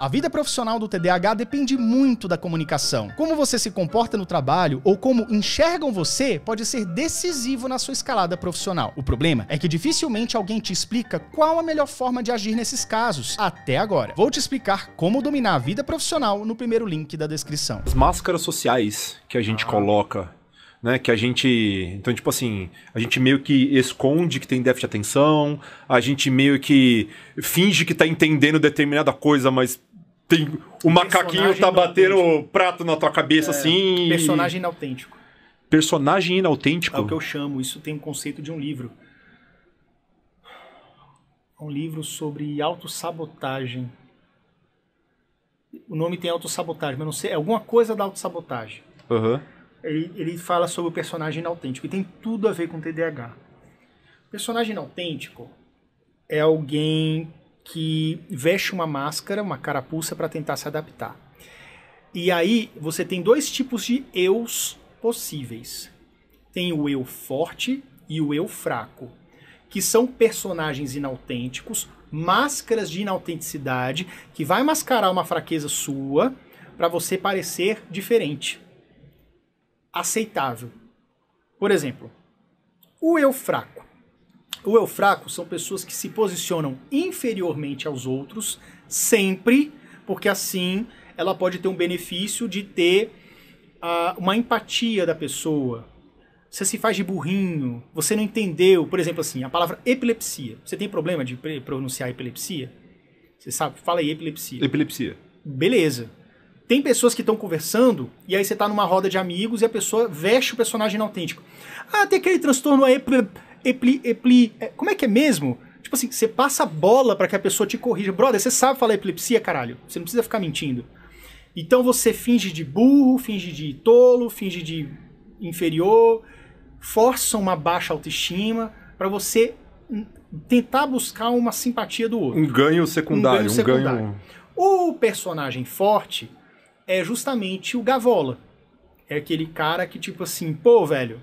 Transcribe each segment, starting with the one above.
A vida profissional do TDAH depende muito da comunicação. Como você se comporta no trabalho ou como enxergam você pode ser decisivo na sua escalada profissional. O problema é que dificilmente alguém te explica qual a melhor forma de agir nesses casos, até agora. Vou te explicar como dominar a vida profissional no primeiro link da descrição. As máscaras sociais que a gente ah. coloca né, que a gente. Então, tipo assim, a gente meio que esconde que tem déficit de atenção, a gente meio que finge que tá entendendo determinada coisa, mas tem o macaquinho tá batendo o prato na tua cabeça é, assim. Personagem inautêntico. Personagem inautêntico? É o que eu chamo. Isso tem um conceito de um livro. É um livro sobre autossabotagem. O nome tem autossabotagem, mas não sei. É alguma coisa da autossabotagem. Uhum. Ele, ele fala sobre o personagem inautêntico. E tem tudo a ver com o TDAH. Personagem inautêntico é alguém que veste uma máscara, uma carapuça para tentar se adaptar. E aí você tem dois tipos de eus possíveis. Tem o eu forte e o eu fraco, que são personagens inautênticos, máscaras de inautenticidade que vai mascarar uma fraqueza sua para você parecer diferente. Aceitável. Por exemplo, o eu fraco o eu fraco são pessoas que se posicionam inferiormente aos outros, sempre, porque assim ela pode ter um benefício de ter uh, uma empatia da pessoa. Você se faz de burrinho, você não entendeu. Por exemplo, assim, a palavra epilepsia. Você tem problema de pronunciar epilepsia? Você sabe? Fala aí, epilepsia. Epilepsia. Beleza. Tem pessoas que estão conversando e aí você está numa roda de amigos e a pessoa veste o personagem autêntico. Ah, tem aquele transtorno epli, epli. É, como é que é mesmo? Tipo assim, você passa a bola para que a pessoa te corrija. Brother, você sabe falar epilepsia, caralho. Você não precisa ficar mentindo. Então você finge de burro, finge de tolo, finge de inferior, força uma baixa autoestima para você tentar buscar uma simpatia do outro. Um ganho secundário. Um ganho secundário. Um ganho... O personagem forte é justamente o Gavola. É aquele cara que, tipo assim, pô, velho,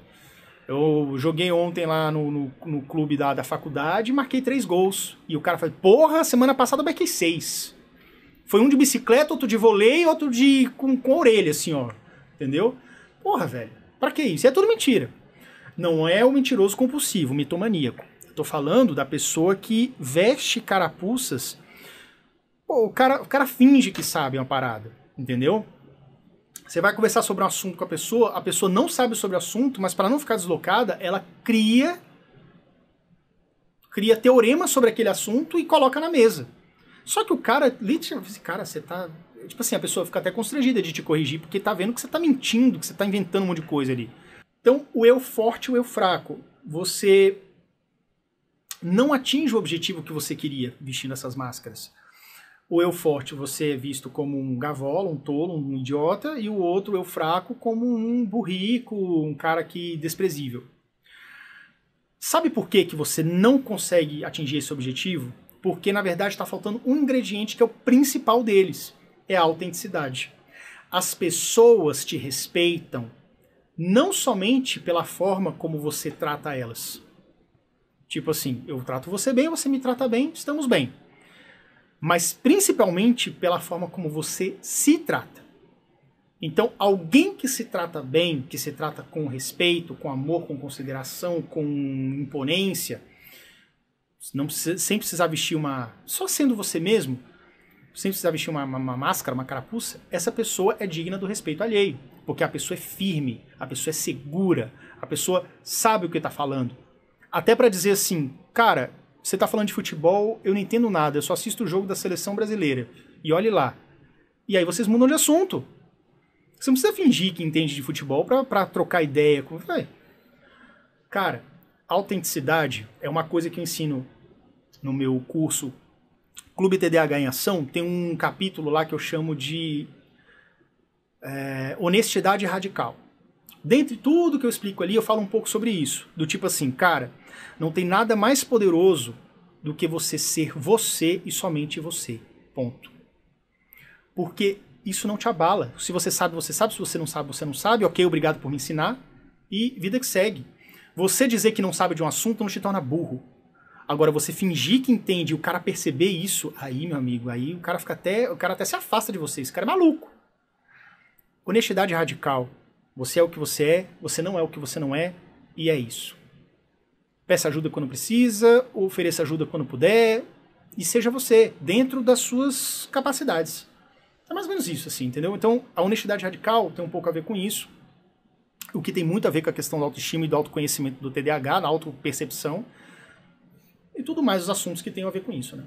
eu joguei ontem lá no, no, no clube da, da faculdade e marquei três gols. E o cara falou: Porra, semana passada eu marquei seis. Foi um de bicicleta, outro de vôlei, outro de com, com a orelha, assim, ó. Entendeu? Porra, velho. Pra que isso? É tudo mentira. Não é o mentiroso compulsivo, o mitomaníaco. Eu tô falando da pessoa que veste carapuças. Pô, o cara, o cara finge que sabe uma parada, entendeu? Você vai conversar sobre um assunto com a pessoa, a pessoa não sabe sobre o assunto, mas para não ficar deslocada, ela cria cria teorema sobre aquele assunto e coloca na mesa. Só que o cara, literalmente, assim, cara, você tá, tipo assim, a pessoa fica até constrangida de te corrigir porque tá vendo que você tá mentindo, que você tá inventando um monte de coisa ali. Então, o eu forte e o eu fraco. Você não atinge o objetivo que você queria vestindo essas máscaras o eu forte você é visto como um gavola, um tolo, um idiota, e o outro, eu fraco, como um burrico, um cara que desprezível. Sabe por que, que você não consegue atingir esse objetivo? Porque na verdade está faltando um ingrediente que é o principal deles: é a autenticidade. As pessoas te respeitam não somente pela forma como você trata elas. Tipo assim, eu trato você bem, você me trata bem, estamos bem mas principalmente pela forma como você se trata. Então, alguém que se trata bem, que se trata com respeito, com amor, com consideração, com imponência, não precisa, sem precisar vestir uma. só sendo você mesmo, sem precisar vestir uma, uma, uma máscara, uma carapuça, essa pessoa é digna do respeito alheio. Porque a pessoa é firme, a pessoa é segura, a pessoa sabe o que está falando. Até para dizer assim, cara, você está falando de futebol, eu não entendo nada, eu só assisto o jogo da seleção brasileira. E olhe lá. E aí vocês mudam de assunto. Você não precisa fingir que entende de futebol para trocar ideia. Com... Cara, autenticidade é uma coisa que eu ensino no meu curso Clube TDAH em Ação. Tem um capítulo lá que eu chamo de é, honestidade radical. Dentre tudo que eu explico ali, eu falo um pouco sobre isso. Do tipo assim, cara, não tem nada mais poderoso do que você ser você e somente você. Ponto. Porque isso não te abala. Se você sabe, você sabe. Se você não sabe, você não sabe. Ok, obrigado por me ensinar. E vida que segue. Você dizer que não sabe de um assunto não te torna burro. Agora, você fingir que entende e o cara perceber isso, aí, meu amigo, aí o cara fica até. O cara até se afasta de você. Esse cara é maluco. Honestidade radical você é o que você é, você não é o que você não é, e é isso. Peça ajuda quando precisa, ofereça ajuda quando puder, e seja você, dentro das suas capacidades. É mais ou menos isso, assim, entendeu? Então, a honestidade radical tem um pouco a ver com isso, o que tem muito a ver com a questão da autoestima e do autoconhecimento do TDAH, da autopercepção, e tudo mais os assuntos que têm a ver com isso, né?